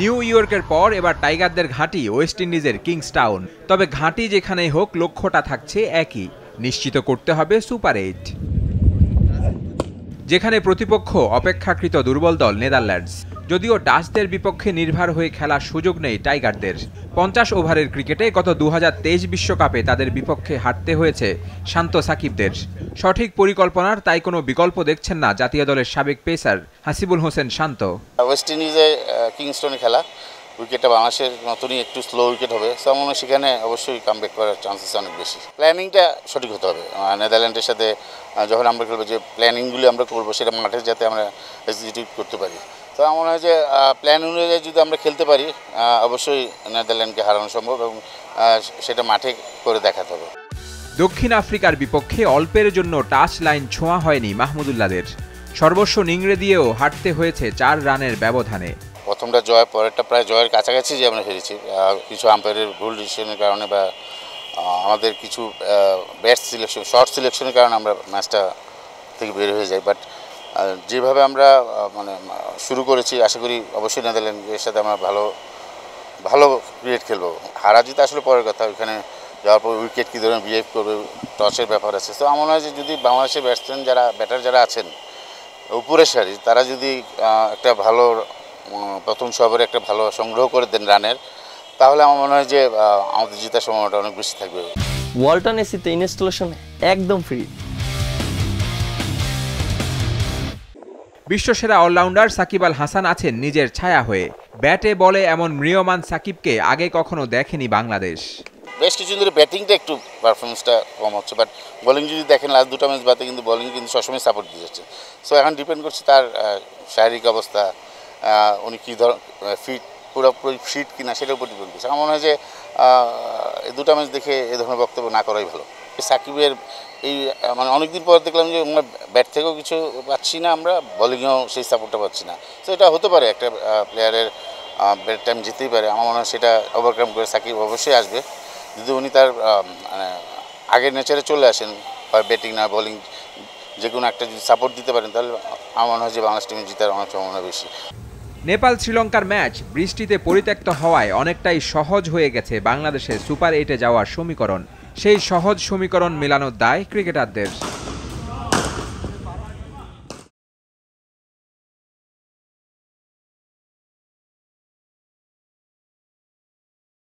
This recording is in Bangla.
নিউ ইয়র্কের পর এবার টাইগারদের ঘাঁটি ওয়েস্ট ইন্ডিজের কিংস্টাউন তবে ঘাঁটি যেখানেই হোক লক্ষ্যটা থাকছে একই নিশ্চিত করতে হবে সুপার এইট যেখানে প্রতিপক্ষ অপেক্ষাকৃত দুর্বল দল নেদারল্যান্ডস যদিও ডাচদের বিপক্ষে নির্ভার হয়ে খেলার সুযোগ নেই টাইগারদের পঞ্চাশ ওভারের ক্রিকেটে গত দু বিশ্বকাপে তাদের বিপক্ষে হারতে হয়েছে শান্ত সাকিবদের সঠিক পরিকল্পনার তাই কোনো বিকল্প দেখছেন না জাতীয় দলের সাবেক পেসার হাসিবুল হোসেন শান্ত ওয়েস্ট ইন্ডিজে কিংস্টনে খেলা উইকেটটা বাংলাদেশের মতনই একটু স্লো উইকেট হবে সো সেখানে অবশ্যই কাম ব্যাক করার চান্সেস অনেক বেশি প্ল্যানিংটা সঠিক হতে হবে নেদারল্যান্ডের সাথে যখন আমরা খেলবো যে প্ল্যানিংগুলি আমরা করবো সেটা মাঠে যাতে আমরা এক্সিকিউটিভ করতে পারি তো আমার মনে হয় যে প্ল্যান অনুযায়ী যদি আমরা খেলতে পারি অবশ্যই নেদারল্যান্ডকে হারানো সম্ভব এবং সেটা মাঠে করে দেখাতে হবে দক্ষিণ আফ্রিকার বিপক্ষে অল্পের জন্য টাচ লাইন ছোঁয়া হয়নি মাহমুদুল্লাদের সর্বস্ব নিংড়ে দিয়েও হাঁটতে হয়েছে চার রানের ব্যবধানে প্রথমটা জয় পরেরটা প্রায় জয়ের কাছাকাছি যে আমরা হেরেছি কিছু আম্পায়ারের ভুল ডিসিশনের কারণে বা আমাদের কিছু ব্যাট সিলেকশন শর্ট সিলেকশনের কারণে আমরা ম্যাচটা থেকে বের হয়ে যাই বাট যেভাবে আমরা মানে শুরু করেছি আশা করি অবশ্যই নেদারল্যান্ডের সাথে আমরা ভালো ভালো ক্রিকেট খেলবো হারা জিত আসলে পরের কথা ওইখানে যাওয়ার পর উইকেট কী ধরনের বিহেভ করবে টসের ব্যাপার আছে তো আমার মনে হয় যে যদি বাংলাদেশের ব্যাটসম্যান যারা ব্যাটার যারা আছেন উপরে সারি তারা যদি একটা ভালো প্রথম সবের একটা ভালো সংগ্রহ করে দেন রানের তাহলে আমার মনে হয় যে আমাদের জেতার সময়টা অনেক বেশি থাকবে ওয়ালটন এসিতে ইনস্টলেশন একদম ফ্রি বিশ্বসেরা অলরাউন্ডার সাকিব আল হাসান আছেন নিজের ছায়া হয়ে ব্যাটে বলে এমন ম্রিয়মান সাকিবকে আগে কখনো দেখেনি বাংলাদেশ বেশ কিছুদিন ধরে ব্যাটিংটা একটু পারফরমেন্সটা কম হচ্ছে বাট বোলিং যদি দেখেন লাস্ট দুটো ম্যাচ বাদে কিন্তু বোলিং কিন্তু সবসময় সাপোর্ট দিয়ে যাচ্ছে সো এখন ডিপেন্ড করছে তার শারীরিক অবস্থা উনি কী ধর ফিট পুরোপুরি ফিট না সেটার উপর ডিপেন্ড করছে আমার মনে হয় যে দুটা ম্যাচ দেখে এ ধরনের বক্তব্য না করাই ভালো সাকিবের এই মানে অনেকদিন পর দেখলাম যে আমরা ব্যাট থেকেও কিছু পাচ্ছি না আমরা বলিংয়েও সেই সাপোর্টটা পাচ্ছি না তো এটা হতে পারে একটা প্লেয়ারের ব্যাট টাইম যেতেই পারে আমার মনে হয় সেটা ওভারকাম করে সাকিব অবশ্যই আসবে যদি উনি তার মানে আগের নেচারে চলে আসেন হয় ব্যাটিং না বোলিং যে কোনো একটা যদি সাপোর্ট দিতে পারেন তাহলে আমার মনে হয় যে বাংলাদেশ টিমে জিতার অনেক সম্ভাবনা বেশি নেপাল শ্রীলঙ্কার ম্যাচ বৃষ্টিতে পরিত্যক্ত হওয়ায় অনেকটাই সহজ হয়ে গেছে বাংলাদেশে সুপার এইটে যাওয়ার সমীকরণ সেই সহজ সমীকরণ মেলানোর দায় ক্রিকেটারদের